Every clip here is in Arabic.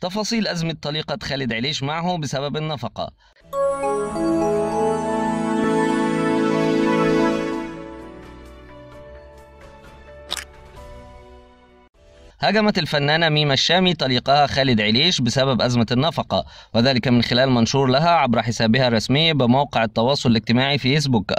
تفاصيل أزمة طليقة خالد عليش معه بسبب النفقة هاجمت الفنانة ميما الشامي طليقها خالد عليش بسبب أزمة النفقة وذلك من خلال منشور لها عبر حسابها الرسمي بموقع التواصل الاجتماعي فيسبوك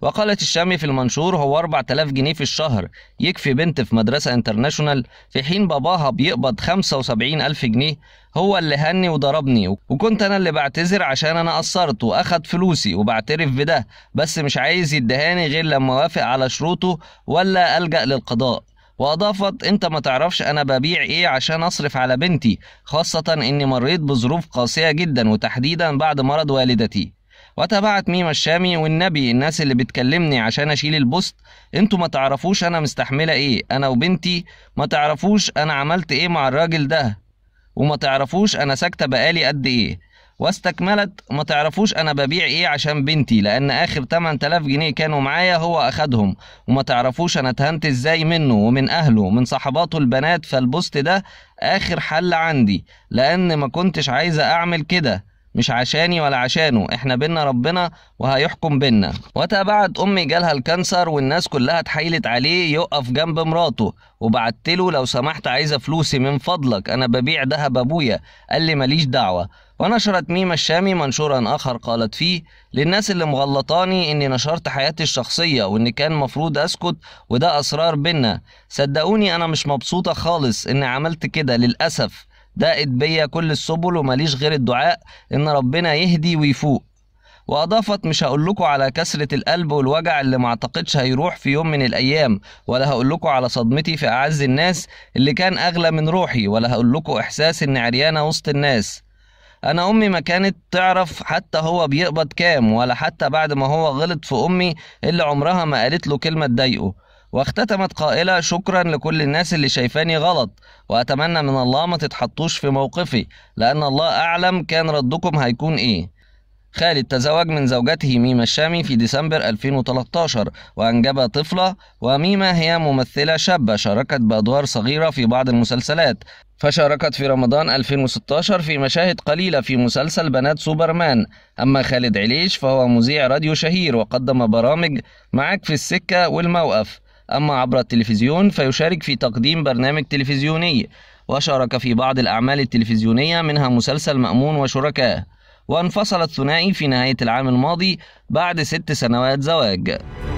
وقالت الشامي في المنشور هو 4000 جنيه في الشهر يكفي بنت في مدرسة انترناشونال في حين باباها بيقبض 75000 جنيه هو اللي هني وضربني وكنت انا اللي بعتذر عشان انا قصرت واخد فلوسي وبعترف بده بس مش عايز يدهاني غير لما وافق على شروطه ولا الجا للقضاء واضافت انت ما تعرفش انا ببيع ايه عشان اصرف على بنتي خاصه اني مريت بظروف قاسيه جدا وتحديدا بعد مرض والدتي وتابعت ميما الشامي والنبي الناس اللي بتكلمني عشان اشيل البوست انتوا ما تعرفوش انا مستحمله ايه انا وبنتي ما تعرفوش انا عملت ايه مع الراجل ده وما تعرفوش انا ساكته بقالي قد ايه واستكملت ما تعرفوش انا ببيع ايه عشان بنتي لان اخر 8000 جنيه كانوا معايا هو اخدهم وما تعرفوش انا اتهنت ازاي منه ومن اهله ومن صحباته البنات فالبوست ده اخر حل عندي لان ما كنتش عايزه اعمل كده مش عشاني ولا عشانه احنا بينا ربنا وهيحكم بينا وتابعت امي جالها الكانسر والناس كلها اتحايلت عليه يقف جنب مراته وبعت له لو سمحت عايزه فلوسي من فضلك انا ببيع ذهب ابويا قال لي ماليش دعوه ونشرت ميمة الشامي منشورا آخر قالت فيه للناس اللي مغلطاني إني نشرت حياتي الشخصية وإن كان مفروض أسكت وده أسرار بينا صدقوني أنا مش مبسوطة خالص إني عملت كده للأسف دقت بيا كل السبل ومليش غير الدعاء إن ربنا يهدي ويفوق وأضافت مش هقول لكم على كسرة القلب والوجع اللي ما اعتقدش هيروح في يوم من الأيام ولا هقول لكم على صدمتي في أعز الناس اللي كان أغلى من روحي ولا هقول لكم إحساس إن عريانة وسط الناس أنا أمي ما كانت تعرف حتى هو بيقبض كام ولا حتى بعد ما هو غلط في أمي اللي عمرها ما قالت له كلمة تضايقه واختتمت قائلة شكرا لكل الناس اللي شايفاني غلط وأتمنى من الله ما تتحطوش في موقفي لأن الله أعلم كان ردكم هيكون إيه خالد تزوج من زوجته ميمة الشامي في ديسمبر 2013 وأنجب طفلة وميمة هي ممثلة شابة شاركت بأدوار صغيرة في بعض المسلسلات فشاركت في رمضان 2016 في مشاهد قليلة في مسلسل بنات سوبرمان أما خالد عليش فهو مذيع راديو شهير وقدم برامج معك في السكة والموقف أما عبر التلفزيون فيشارك في تقديم برنامج تلفزيوني وشارك في بعض الأعمال التلفزيونية منها مسلسل مأمون وشركاء وانفصل الثنائي في نهاية العام الماضي بعد ست سنوات زواج